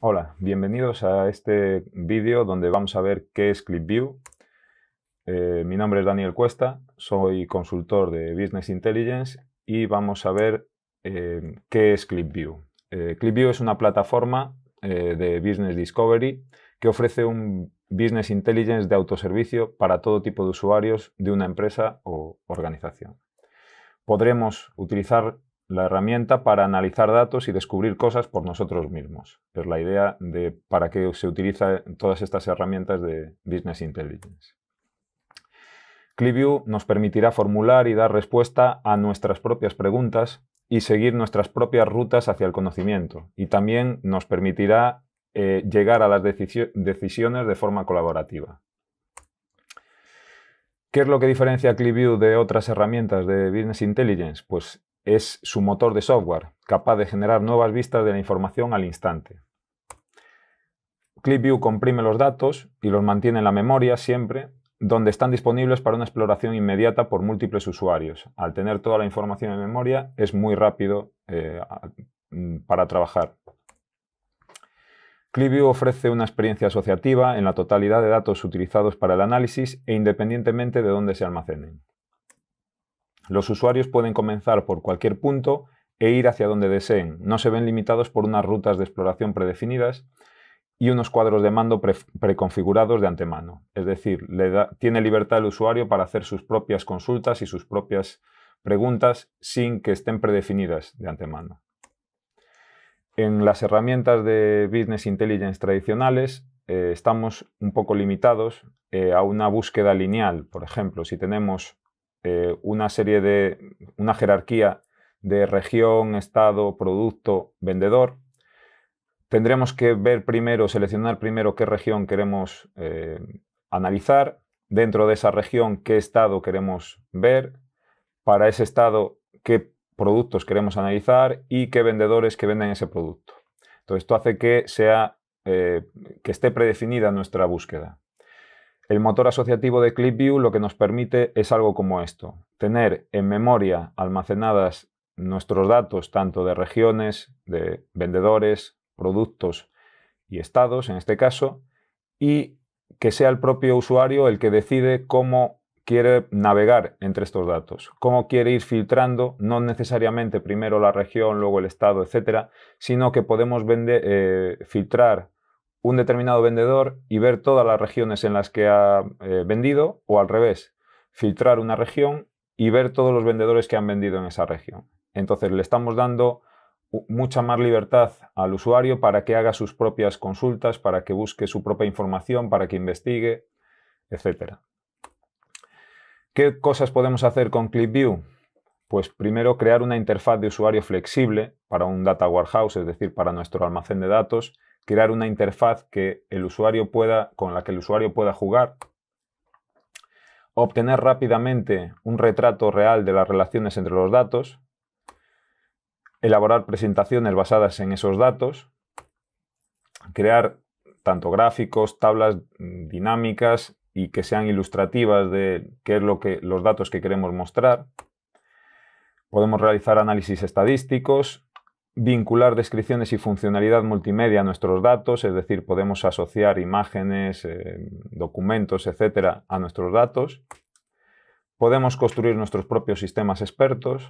Hola, bienvenidos a este vídeo donde vamos a ver qué es ClipView. Eh, mi nombre es Daniel Cuesta, soy consultor de Business Intelligence y vamos a ver eh, qué es ClipView. Eh, ClipView es una plataforma de Business Discovery que ofrece un Business Intelligence de autoservicio para todo tipo de usuarios de una empresa o organización. Podremos utilizar la herramienta para analizar datos y descubrir cosas por nosotros mismos. Es la idea de para qué se utilizan todas estas herramientas de Business Intelligence. ClickView nos permitirá formular y dar respuesta a nuestras propias preguntas y seguir nuestras propias rutas hacia el conocimiento. Y también nos permitirá eh, llegar a las decisiones de forma colaborativa. ¿Qué es lo que diferencia ClickView de otras herramientas de Business Intelligence? Pues es su motor de software, capaz de generar nuevas vistas de la información al instante. ClipView comprime los datos y los mantiene en la memoria siempre, donde están disponibles para una exploración inmediata por múltiples usuarios. Al tener toda la información en memoria es muy rápido eh, mm, para trabajar. ClipView ofrece una experiencia asociativa en la totalidad de datos utilizados para el análisis e independientemente de dónde se almacenen. Los usuarios pueden comenzar por cualquier punto e ir hacia donde deseen. No se ven limitados por unas rutas de exploración predefinidas y unos cuadros de mando preconfigurados de antemano. Es decir, tiene libertad el usuario para hacer sus propias consultas y sus propias preguntas sin que estén predefinidas de antemano. En las herramientas de Business Intelligence tradicionales eh, estamos un poco limitados eh, a una búsqueda lineal. Por ejemplo, si tenemos eh, una serie de, una jerarquía de región, estado, producto, vendedor, tendremos que ver primero, seleccionar primero qué región queremos eh, analizar, dentro de esa región qué estado queremos ver, para ese estado qué productos queremos analizar y qué vendedores que venden ese producto. Entonces, esto hace que sea eh, que esté predefinida nuestra búsqueda. El motor asociativo de ClipView lo que nos permite es algo como esto, tener en memoria almacenadas nuestros datos tanto de regiones, de vendedores, productos y estados en este caso, y que sea el propio usuario el que decide cómo quiere navegar entre estos datos, cómo quiere ir filtrando, no necesariamente primero la región, luego el estado, etcétera, sino que podemos eh, filtrar un determinado vendedor y ver todas las regiones en las que ha eh, vendido o al revés, filtrar una región y ver todos los vendedores que han vendido en esa región. Entonces le estamos dando mucha más libertad al usuario para que haga sus propias consultas, para que busque su propia información, para que investigue, etcétera. ¿Qué cosas podemos hacer con ClipView? Pues primero crear una interfaz de usuario flexible para un data warehouse, es decir, para nuestro almacén de datos, crear una interfaz que el usuario pueda, con la que el usuario pueda jugar, obtener rápidamente un retrato real de las relaciones entre los datos, elaborar presentaciones basadas en esos datos, crear tanto gráficos, tablas dinámicas y que sean ilustrativas de qué es lo que los datos que queremos mostrar, Podemos realizar análisis estadísticos, vincular descripciones y funcionalidad multimedia a nuestros datos, es decir, podemos asociar imágenes, eh, documentos, etcétera, a nuestros datos. Podemos construir nuestros propios sistemas expertos,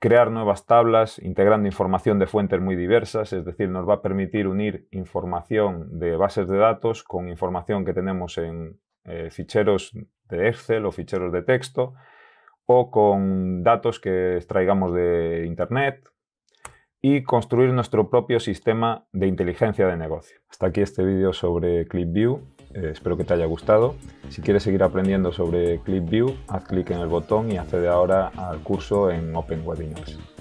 crear nuevas tablas integrando información de fuentes muy diversas, es decir, nos va a permitir unir información de bases de datos con información que tenemos en eh, ficheros de Excel o ficheros de texto, o con datos que extraigamos de Internet y construir nuestro propio sistema de inteligencia de negocio. Hasta aquí este vídeo sobre ClipView. Eh, espero que te haya gustado. Si quieres seguir aprendiendo sobre ClipView, haz clic en el botón y accede ahora al curso en Open Webinars.